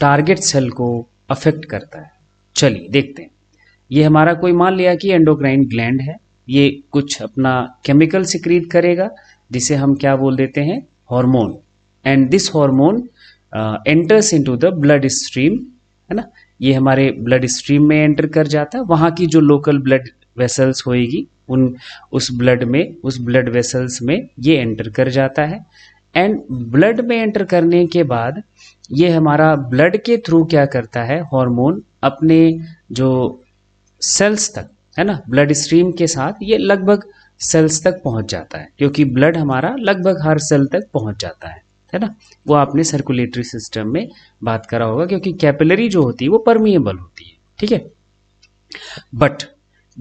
टारगेट सेल को अफेक्ट करता है चलिए देखते हैं ये हमारा कोई मान लिया कि एंडोक्राइन ग्लैंड है ये कुछ अपना केमिकल सिक्रीट करेगा जिसे हम क्या बोल देते हैं hormone and this hormone enters into the blood stream है ना ये हमारे ब्लड स्ट्रीम में एंटर कर जाता है वहाँ की जो लोकल ब्लड वेसल्स होएगी उन उस ब्लड में उस ब्लड वेसल्स में ये एंटर कर जाता है एंड ब्लड में एंटर करने के बाद ये हमारा ब्लड के थ्रू क्या करता है हॉर्मोन अपने जो सेल्स तक है ना ब्लड स्ट्रीम के साथ ये लगभग सेल्स तक पहुंच जाता है क्योंकि ब्लड हमारा लगभग हर सेल तक पहुंच जाता है है ना वो आपने सर्कुलेटरी सिस्टम में बात करा होगा क्योंकि कैपिलरी जो होती है वो परमिएबल होती है ठीक है बट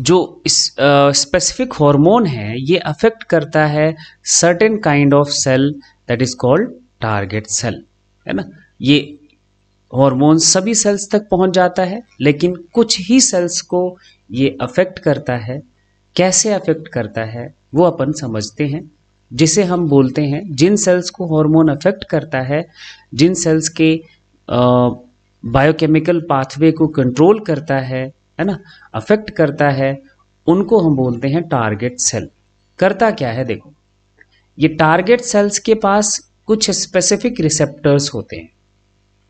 जो स्पेसिफिक हार्मोन है ये अफेक्ट करता है certain kind of cell that is called target cell है ना ये हॉर्मोन सभी सेल्स तक पहुंच जाता है लेकिन कुछ ही सेल्स को ये अफेक्ट करता है कैसे अफेक्ट करता है वो अपन समझते हैं जिसे हम बोलते हैं जिन सेल्स को हार्मोन अफेक्ट करता है जिन सेल्स के बायोकेमिकल पाथवे को कंट्रोल करता है है ना अफेक्ट करता है उनको हम बोलते हैं टारगेट सेल करता क्या है देखो ये टारगेट सेल्स के पास कुछ स्पेसिफिक रिसेप्टर्स होते हैं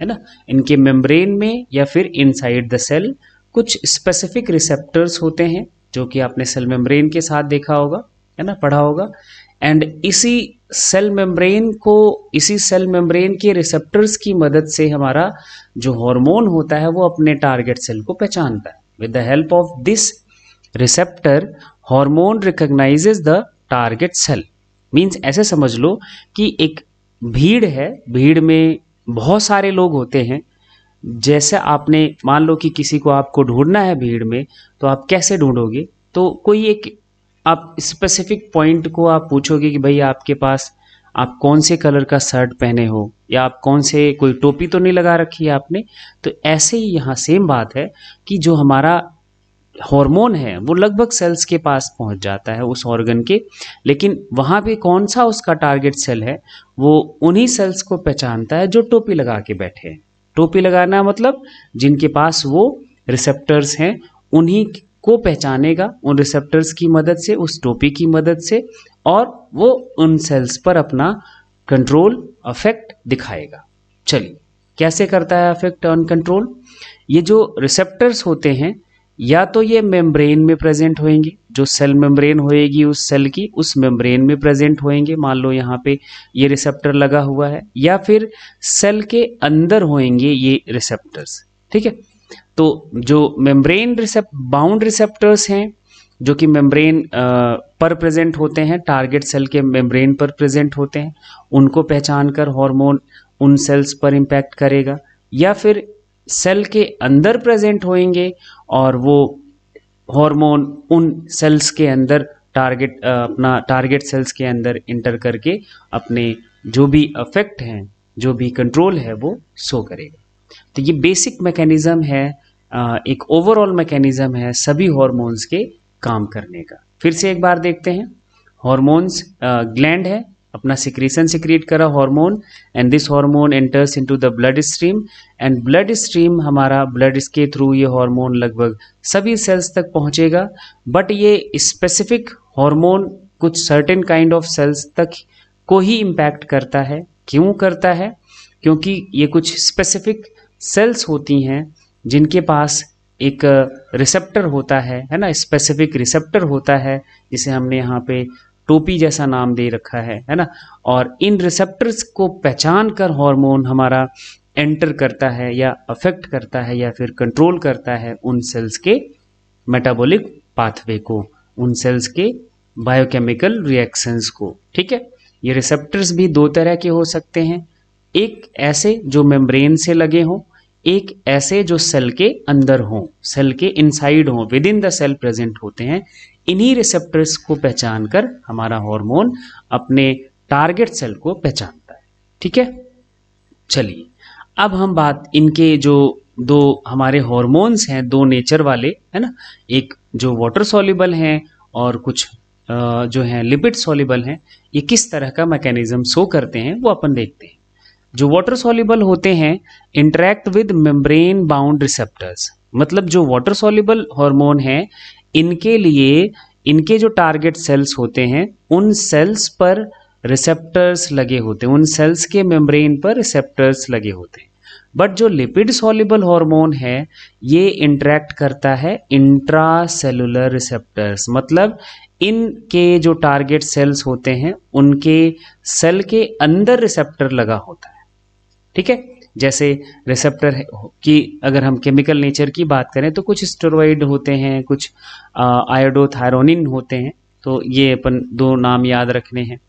है ना इनके मेम्ब्रेन में या फिर इनसाइड द सेल कुछ स्पेसिफिक रिसेप्टर्स होते हैं जो कि आपने सेल मेम्ब्रेन के साथ देखा होगा है ना पढ़ा होगा एंड इसी सेल मेम्ब्रेन को इसी सेल मेम्ब्रेन के रिसेप्टर्स की मदद से हमारा जो हार्मोन होता है वो अपने टारगेट सेल को पहचानता है with the help of this receptor hormone recognises the target cell means ऐसे समझ लो कि एक भीड़ है भीड़ में बहुत सारे लोग होते हैं जैसे आपने मान लो कि किसी को आपको ढूंढना है भीड़ में तो आप कैसे ढूंढोगे तो कोई एक आप स्पेसिफिक पॉइंट को आप पूछोगे कि भाई आपके पास आप कौन से कलर का शर्ट पहने हो या आप कौन से कोई टोपी तो नहीं लगा रखी है आपने तो ऐसे ही यहाँ सेम बात है कि जो हमारा हार्मोन है वो लगभग सेल्स के पास पहुंच जाता है उस ऑर्गन के लेकिन वहाँ पे कौन सा उसका टारगेट सेल है वो उन्हीं सेल्स को पहचानता है जो टोपी लगा के बैठे हैं टोपी लगाना मतलब जिनके पास वो रिसेप्टर्स हैं उन्हीं को पहचानेगा उन रिसेप्टर्स की मदद से उस टोपी की मदद से और वो उन सेल्स पर अपना कंट्रोल अफेक्ट दिखाएगा चलिए कैसे करता है अफेक्ट ऑन कंट्रोल ये जो रिसेप्टर्स होते हैं या तो ये मेम्ब्रेन में प्रेजेंट होंगे जो सेल मेम्ब्रेन होएगी उस सेल की उस मेम्ब्रेन में प्रेजेंट होएंगे मान लो यहाँ पे ये रिसेप्टर लगा हुआ है या फिर सेल के अंदर होएंगे ये रिसेप्टर्स ठीक है तो जो मेम्ब्रेन रिसेप्ट बाउंड रिसेप्टर्स हैं जो कि मेम्ब्रेन पर प्रेजेंट होते हैं टारगेट सेल के मेम्ब्रेन पर प्रेजेंट होते हैं उनको पहचान कर हॉर्मोन उन सेल्स पर इम्पैक्ट करेगा या फिर सेल के अंदर प्रेजेंट होएंगे और वो हार्मोन उन सेल्स के अंदर टारगेट अपना टारगेट सेल्स के अंदर इंटर करके अपने जो भी अफेक्ट हैं जो भी कंट्रोल है वो शो करेगा तो ये बेसिक मैकेनिज़्म है एक ओवरऑल मैकेनिज़्म है सभी हॉर्मोन्स के काम करने का फिर से एक बार देखते हैं हॉर्मोन्स ग्लैंड है अपना सिक्रीशन सिक्रिएट करा hormone and this hormone enters into the blood stream and blood stream हमारा ब्लड के थ्रू ये हार्मोन लगभग सभी सेल्स तक पहुंचेगा बट ये स्पेसिफिक हार्मोन कुछ सर्टेन काइंड ऑफ सेल्स तक को ही इम्पैक्ट करता है क्यों करता है क्योंकि ये कुछ स्पेसिफिक सेल्स होती हैं जिनके पास एक रिसेप्टर होता है है ना स्पेसिफिक रिसेप्टर होता है जिसे हमने यहाँ पे टोपी जैसा नाम दे रखा है है ना और इन रिसेप्टर्स को पहचान कर हॉर्मोन हमारा एंटर करता है या अफेक्ट करता है या फिर कंट्रोल करता है उन सेल्स के मेटाबॉलिक पाथवे को उन सेल्स के बायोकेमिकल रिएक्शंस को ठीक है ये रिसेप्टर्स भी दो तरह के हो सकते हैं एक ऐसे जो मेम्ब्रेन से लगे हों एक ऐसे जो सेल के अंदर हों सेल के इनसाइड हों within the cell present होते हैं इन्हीं रिसेप्टर्स को पहचान कर हमारा हार्मोन अपने टारगेट सेल को पहचानता है ठीक है चलिए अब हम बात इनके जो दो हमारे हॉर्मोन्स हैं दो नेचर वाले है ना एक जो वाटर सॉल्यूबल हैं और कुछ जो हैं लिपिड सॉल्यूबल हैं ये किस तरह का मैकेनिज्म शो करते हैं वो अपन देखते हैं जो वाटर सॉल्यूबल होते हैं interact with membrane bound receptors मतलब जो वाटर सॉल्यूबल हार्मोन है इनके लिए इनके जो टारगेट सेल्स होते हैं उन सेल्स पर रिसेप्टर्स लगे होते हैं उन सेल्स के मेम्ब्रेन पर रिसेप्टर्स लगे होते हैं बट जो लिपिड सॉल्युबल हार्मोन है ये इंटरेक्ट करता है इंट्रा सेलुलर रिसेप्टर्स मतलब इनके जो टारगेट सेल्स होते हैं उनके सेल के अंदर रिसेप्टर लगा होता है ठीक है जैसे रिसेप्टर की अगर हम केमिकल नेचर की बात करें तो कुछ स्टोरॉइड होते हैं कुछ आयोडोथायरोनिन होते हैं तो ये अपन दो नाम याद रखने हैं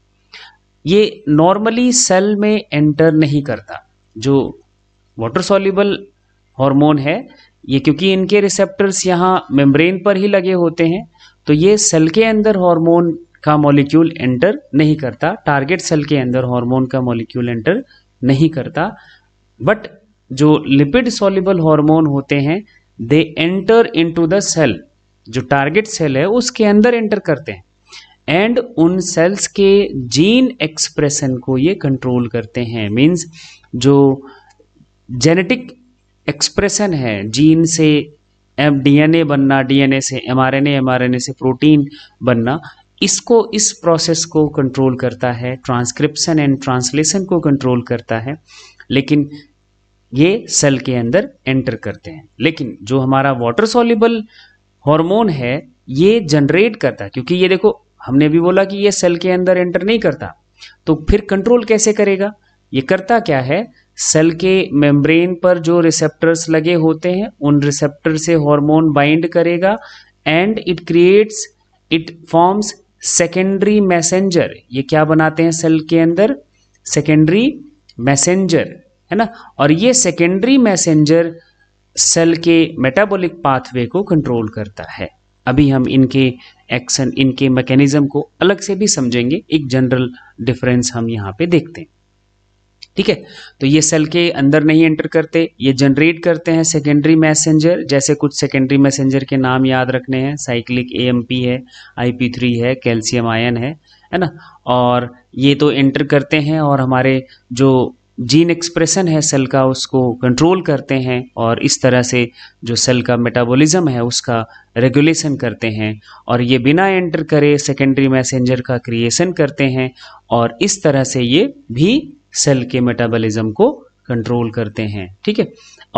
ये नॉर्मली सेल में एंटर नहीं करता जो वाटर सॉल्यूबल हार्मोन है ये क्योंकि इनके रिसेप्टर्स यहाँ मेम्ब्रेन पर ही लगे होते हैं तो ये सेल के अंदर हार्मोन का मॉलिक्यूल एंटर नहीं करता टारगेट सेल के अंदर हार्मोन का मॉलिक्यूल एंटर नहीं करता बट जो लिपिड सॉल्युबल हार्मोन होते हैं they enter into the cell जो टारगेट सेल है उसके अंदर एंटर करते हैं एंड उन सेल्स के जीन एक्सप्रेशन को ये कंट्रोल करते हैं मींस जो जेनेटिक एक्सप्रेशन है जीन से डीएनए बनना डीएनए से एमआरएनए एमआरएनए से प्रोटीन बनना इसको इस प्रोसेस को कंट्रोल करता है ट्रांसक्रिप्शन एंड ट्रांसलेशन को कंट्रोल करता है लेकिन ये सेल के अंदर एंटर करते हैं लेकिन जो हमारा वाटर सॉल्युबल हार्मोन है ये जनरेट करता है क्योंकि ये देखो हमने भी बोला कि ये सेल के अंदर एंटर नहीं करता तो फिर कंट्रोल कैसे करेगा ये करता क्या है सेल के मेम्ब्रेन पर जो रिसेप्टर्स लगे होते हैं उन रिसेप्टर से हार्मोन बाइंड करेगा and it creates it forms secondary messenger ये क्या बनाते हैं सेल के अंदर सेकेंडरी मैसेंजर है ना और ये सेकेंडरी मैसेंजर सेल के मेटाबॉलिक पाथवे को कंट्रोल करता है अभी हम इनके एक्शन इनके मैकेनिज्म को अलग से भी समझेंगे एक जनरल डिफरेंस हम यहाँ पे देखते हैं ठीक है तो ये सेल के अंदर नहीं एंटर करते ये जनरेट करते हैं सेकेंडरी मैसेंजर जैसे कुछ सेकेंडरी मैसेंजर के नाम याद रखने हैं साइक्लिक ए है आई है कैल्शियम आयन है है ना और ये तो एंटर करते हैं और हमारे जो जीन एक्सप्रेशन है सेल का उसको कंट्रोल करते हैं और इस तरह से जो सेल का मेटाबॉलिज्म है उसका रेगुलेशन करते हैं और ये बिना एंटर करे सेकेंडरी मैसेंजर का क्रिएशन करते हैं और इस तरह से ये भी सेल के मेटाबॉलिज्म को कंट्रोल करते हैं ठीक है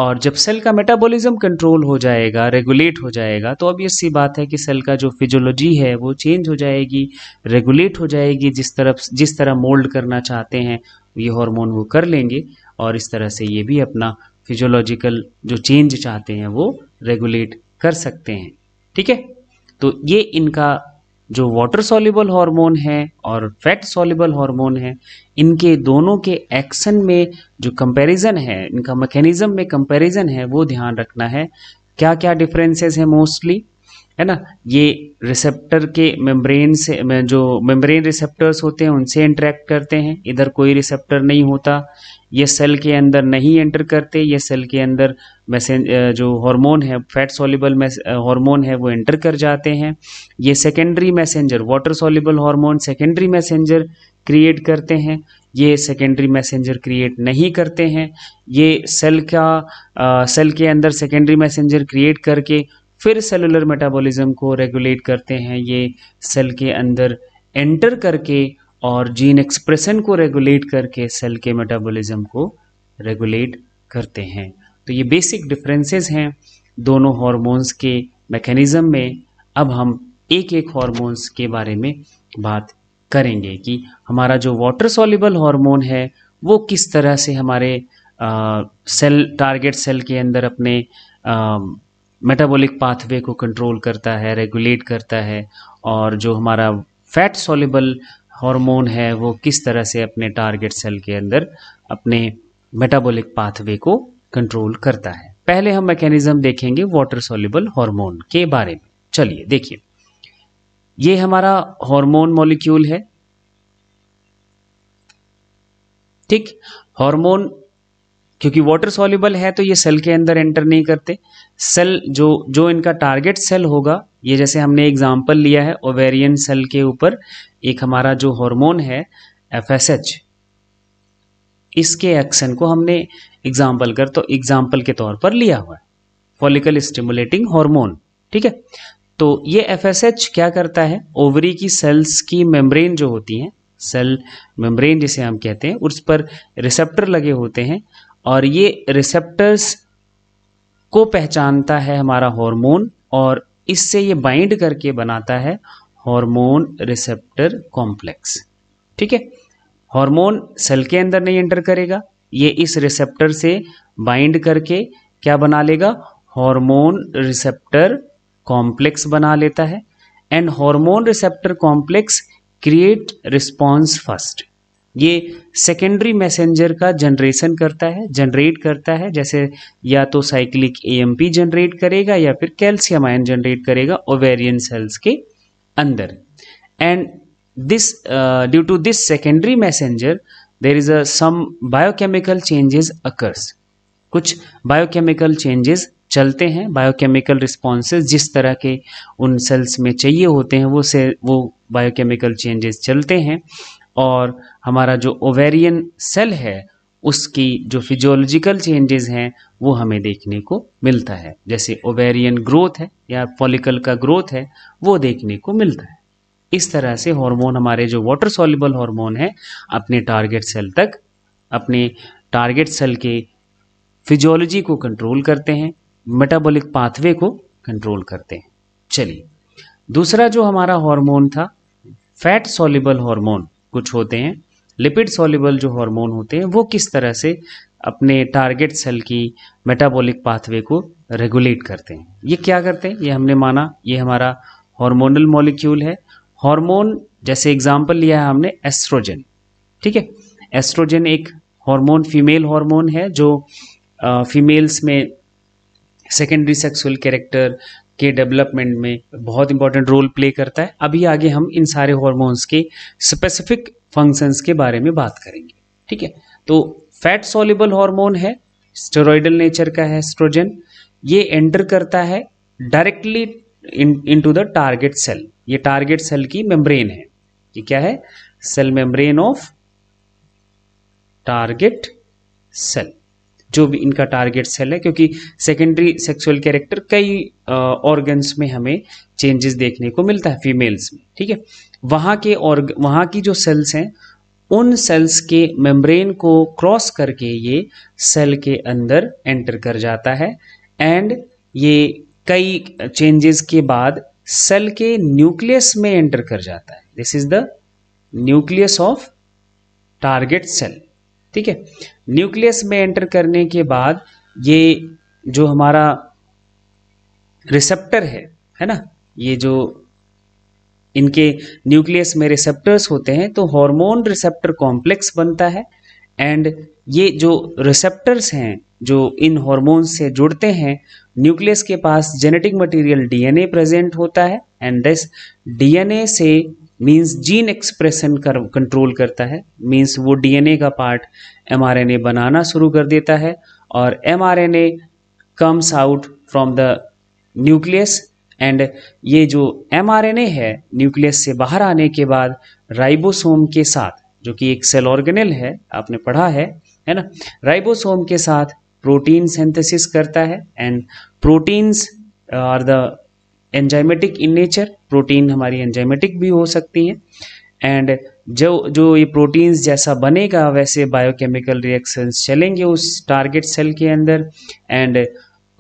और जब सेल का मेटाबॉलिज्म कंट्रोल हो जाएगा रेगुलेट हो जाएगा तो ऑब्वियस सी बात है कि सेल का जो फिजियोलॉजी है वो चेंज हो जाएगी रेगुलेट हो जाएगी जिस तरफ जिस तरह मोल्ड करना चाहते हैं ये हार्मोन वो कर लेंगे और इस तरह से ये भी अपना फिजोलॉजिकल जो चेंज चाहते हैं वो रेगुलेट कर सकते हैं ठीक है तो ये इनका जो वाटर सॉल्युबल हार्मोन है और फैट सॉल्युबल हार्मोन है इनके दोनों के एक्शन में जो कंपैरिजन है इनका मैकेनिज्म में कंपैरिजन है वो ध्यान रखना है क्या क्या डिफरेंसेस है मोस्टली है ना ये रिसेप्टर के मेम्ब्रेन से जो मेम्ब्रेन रिसेप्टर्स होते हैं उनसे इंटरेक्ट करते हैं इधर कोई रिसेप्टर नहीं होता ये सेल के अंदर नहीं एंटर करते ये सेल के अंदर मैसेज जो हार्मोन है फैट सॉल्युबल हार्मोन है वो एंटर कर जाते हैं ये secondary messenger water soluble hormone secondary messenger create करते हैं ये सेकेंडरी मैसेंजर क्रिएट नहीं करते हैं ये सेल का आ, सेल के अंदर सेकेंडरी मैसेंजर क्रिएट करके फिर सेलुलर मेटाबॉलिज्म को रेगुलेट करते हैं ये सेल के अंदर एंटर करके और जीन एक्सप्रेशन को रेगुलेट करके सेल के मेटाबॉलिज्म को रेगुलेट करते हैं तो ये बेसिक डिफरेंसेस हैं दोनों हॉर्मोन्स के मैकेनिज्म में अब हम एक एक हॉर्मोन्स के बारे में बात करेंगे कि हमारा जो वाटर सॉल्युबल हार्मोन है वो किस तरह से हमारे आ, सेल टारगेट सेल के अंदर अपने आ, मेटाबॉलिक पाथवे को कंट्रोल करता है रेगुलेट करता है और जो हमारा फैट सोलिबल हार्मोन है वो किस तरह से अपने टारगेट सेल के अंदर अपने मेटाबॉलिक पाथवे को कंट्रोल करता है पहले हम मैकेनिज्म देखेंगे वाटर सॉलेबल हार्मोन के बारे में चलिए देखिए ये हमारा हार्मोन मॉलिक्यूल है ठीक हार्मोन क्योंकि वाटर सॉल्यूबल है तो ये सेल के अंदर एंटर नहीं करते सेल जो जो इनका टारगेट सेल होगा ये जैसे हमने एग्जाम्पल लिया है ओवेरियन सेल के ऊपर एक हमारा जो हार्मोन है एफ इसके एक्शन को हमने एग्जाम्पल कर तो एग्जाम्पल के तौर पर लिया हुआ है फॉलिकल स्टिमुलेटिंग हार्मोन ठीक है तो ये एफ क्या करता है ओवरी की सेल्स की मेम्ब्रेन जो होती हैं सेल मेम्ब्रेन जिसे हम कहते हैं उस पर रिसेप्टर लगे होते हैं और ये रिसेप्टर्स को पहचानता है हमारा हार्मोन और इससे ये बाइंड करके बनाता है हार्मोन रिसेप्टर कॉम्प्लेक्स ठीक है हार्मोन सेल के अंदर नहीं एंटर करेगा ये इस रिसेप्टर से बाइंड करके क्या बना लेगा हार्मोन रिसेप्टर कॉम्प्लेक्स बना लेता है and hormone receptor complex create response first ये सेकेंडरी मैसेंजर का जनरेशन करता है जनरेट करता है जैसे या तो साइक्लिक एएमपी जनरेट करेगा या फिर कैल्शियम आयन जनरेट करेगा ओवेरियन सेल्स के अंदर and this due to this secondary messenger there is a some biochemical changes occurs कुछ बायोकेमिकल चेंजेस चलते हैं बायोकेमिकल रिस्पॉन्सेज जिस तरह के उन सेल्स में चाहिए होते हैं वो से वो बायोकेमिकल चेंजेस चलते हैं और हमारा जो ओवेरियन सेल है उसकी जो फिजियोलॉजिकल चेंजेस हैं वो हमें देखने को मिलता है जैसे ओवेरियन ग्रोथ है या फॉलिकल का ग्रोथ है वो देखने को मिलता है इस तरह से हार्मोन हमारे जो वाटर सॉल्युबल हार्मोन है अपने टारगेट सेल तक अपने टारगेट सेल के फिजियोलॉजी को कंट्रोल करते हैं मेटाबॉलिक पाथवे को कंट्रोल करते हैं चलिए दूसरा जो हमारा हार्मोन था फैट सॉल्युबल हार्मोन कुछ होते हैं लिपिड सॉल्युबल जो हार्मोन होते हैं वो किस तरह से अपने टारगेट सेल की मेटाबॉलिक पाथवे को रेगुलेट करते हैं ये क्या करते हैं ये हमने माना ये हमारा हार्मोनल मॉलिक्यूल है हार्मोन जैसे एग्जांपल लिया है हमने एस्ट्रोजन ठीक है एस्ट्रोजन एक हार्मोन फीमेल हार्मोन है जो फीमेल्स में सेकेंडरी सेक्सुअल कैरेक्टर के डेवलपमेंट में बहुत इंपॉर्टेंट रोल प्ले करता है अभी आगे हम इन सारे हॉर्मोन्स के स्पेसिफिक फंक्शंस के बारे में बात करेंगे ठीक है तो फैट सॉल्युबल हॉर्मोन है स्टेरॉइडल नेचर का है स्ट्रोजन ये एंटर करता है directly into the target cell ये टारगेट सेल की मेम्ब्रेन है ये क्या है cell membrane of target cell जो भी इनका टारगेट सेल है क्योंकि सेकेंडरी सेक्सुअल कैरेक्टर कई ऑर्गन्स में हमें चेंजेस देखने को मिलता है फीमेल्स में ठीक है वहाँ के ऑर्ग वहाँ की जो सेल्स हैं उन सेल्स के मेम्ब्रेन को क्रॉस करके ये सेल के अंदर एंटर कर जाता है एंड ये कई चेंजेस के बाद सेल के न्यूक्लियस में एंटर कर जाता है this is the nucleus of target cell ठीक है न्यूक्लियस में एंटर करने के बाद ये जो हमारा रिसेप्टर है है ना ये जो इनके न्यूक्लियस में रिसेप्टर्स होते हैं तो हार्मोन रिसेप्टर कॉम्प्लेक्स बनता है एंड ये जो रिसेप्टर्स हैं जो इन हॉर्मोन्स से जुड़ते हैं न्यूक्लियस के पास जेनेटिक मटेरियल डीएनए प्रेजेंट होता है एंड दिस डीएनए से मीन्स जीन एक्सप्रेशन कर कंट्रोल करता है मीन्स वो डीएनए का पार्ट एमआरएनए बनाना शुरू कर देता है और mRNA comes out from the nucleus and ये जो एमआरएनए है न्यूक्लियस से बाहर आने के बाद राइबोसोम के साथ जो कि एक सेल ऑर्गेनल है आपने पढ़ा है है ना राइबोसोम के साथ प्रोटीन सिंथेसिस करता है and proteins are the enzymatic in nature protein हमारी एंजाइमेटिक भी हो सकती हैं एंड जो जो ये प्रोटीन्स जैसा बनेगा वैसे बायोकेमिकल रिएक्शंस चलेंगे उस टारगेट सेल के अंदर एंड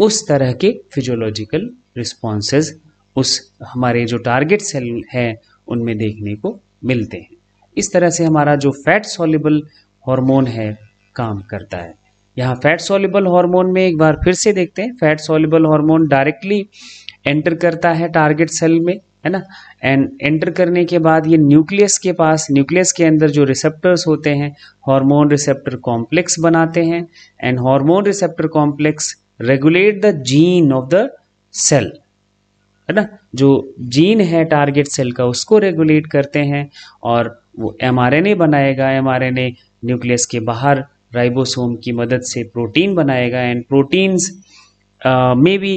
उस तरह के फिजियोलॉजिकल रिस्पॉन्सेज उस हमारे जो टारगेट सेल हैं उनमें देखने को मिलते हैं इस तरह से हमारा जो फैट सॉल्युबल हार्मोन है काम करता है यहाँ फैट सॉल्युबल हार्मोन में एक बार फिर से देखते हैं fat soluble hormone directly enter करता है टारगेट सेल में है ना एंड एंटर करने के बाद ये न्यूक्लियस के पास न्यूक्लियस के अंदर जो रिसेप्टर्स होते हैं हार्मोन रिसेप्टर कॉम्प्लेक्स बनाते हैं and hormone receptor complex regulate the gene of the cell है ना जो जीन है टारगेट सेल का उसको रेगुलेट करते हैं और वो एम बनाएगा एम न्यूक्लियस के बाहर राइबोसोम की मदद से प्रोटीन बनाएगा and proteins may be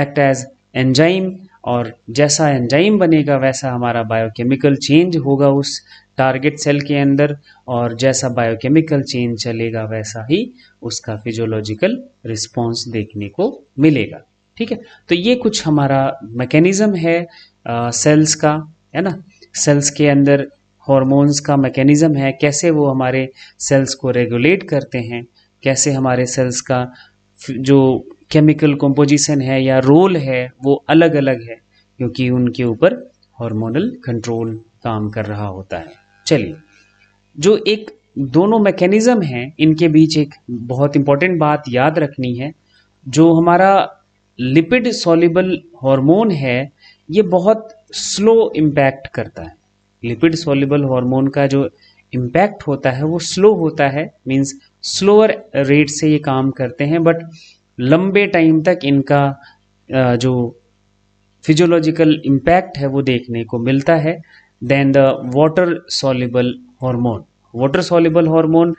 act as enzyme और जैसा एंजाइम बनेगा वैसा हमारा बायोकेमिकल चेंज होगा उस टारगेट सेल के अंदर और जैसा बायोकेमिकल चेंज चलेगा वैसा ही उसका फिजियोलॉजिकल रिस्पॉन्स देखने को मिलेगा ठीक है तो ये कुछ हमारा मैकेनिज्म है आ, सेल्स का है ना सेल्स के अंदर हॉर्मोन्स का मैकेनिज्म है कैसे वो हमारे सेल्स को रेगुलेट करते हैं कैसे हमारे सेल्स का जो केमिकल कंपोजिशन है या रोल है वो अलग अलग है क्योंकि उनके ऊपर हार्मोनल कंट्रोल काम कर रहा होता है चलिए जो एक दोनों मैकेनिज्म हैं इनके बीच एक बहुत इंपॉर्टेंट बात याद रखनी है जो हमारा लिपिड सॉलिबल हार्मोन है ये बहुत स्लो इम्पैक्ट करता है लिपिड सॉलिबल हार्मोन का जो इम्पैक्ट होता है वो स्लो होता है मींस स्लोअर रेट से ये काम करते हैं बट लंबे टाइम तक इनका जो फिजियोलॉजिकल इम्पैक्ट है वो देखने को मिलता है then the water soluble hormone water soluble hormone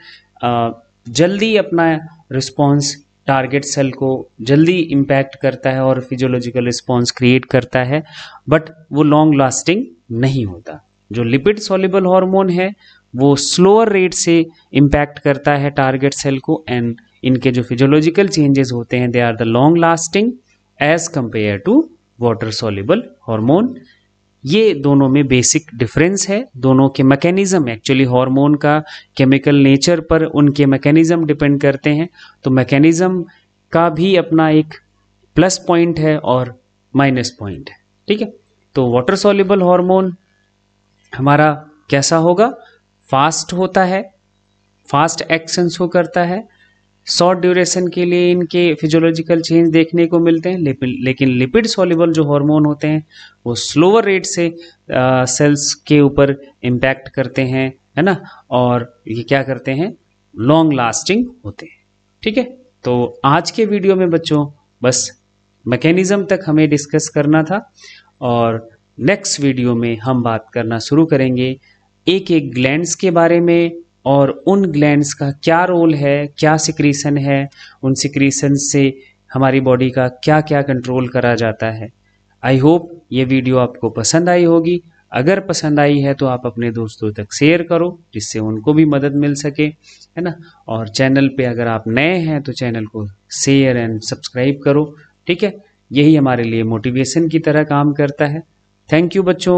जल्दी अपना रिस्पॉन्स टारगेट सेल को जल्दी इम्पैक्ट करता है और फिजियोलॉजिकल रिस्पॉन्स क्रिएट करता है बट वो लॉन्ग लास्टिंग नहीं होता जो लिपिड सॉल्युबल हार्मोन है वो स्लोअर रेट से इम्पैक्ट करता है टारगेट सेल को एंड इनके जो फिजियोलॉजिकल चेंजेस होते हैं they are the long lasting as compare to water soluble hormone ये दोनों में बेसिक डिफरेंस है दोनों के मैकेनिज्म एक्चुअली हार्मोन का केमिकल नेचर पर उनके मैकेनिज्म डिपेंड करते हैं तो मैकेनिज्म का भी अपना एक प्लस पॉइंट है और माइनस पॉइंट है ठीक है तो वाटर सोल्यूबल हार्मोन हमारा कैसा होगा फास्ट होता है फास्ट एक्शन शो करता है शॉर्ट ड्यूरेशन के लिए इनके फिजियोलॉजिकल चेंज देखने को मिलते हैं लेकिन लेकिन लिपिड सॉल्युबल जो हार्मोन होते हैं वो स्लोअर रेट से आ, सेल्स के ऊपर इम्पैक्ट करते हैं है ना और ये क्या करते हैं लॉन्ग लास्टिंग होते हैं ठीक है तो आज के वीडियो में बच्चों बस मैकेनिज़्म तक हमें डिस्कस करना था और नेक्स्ट वीडियो में हम बात करना शुरू करेंगे एक एक ग्लैंड्स के बारे में और उन ग्लैंड्स का क्या रोल है क्या सिक्रीसन है उन सिक्रीसन से हमारी बॉडी का क्या क्या कंट्रोल करा जाता है आई होप ये वीडियो आपको पसंद आई होगी अगर पसंद आई है तो आप अपने दोस्तों तक शेयर करो जिससे उनको भी मदद मिल सके है ना और चैनल पे अगर आप नए हैं तो चैनल को शेयर एंड सब्सक्राइब करो ठीक है यही हमारे लिए मोटिवेशन की तरह काम करता है थैंक यू बच्चों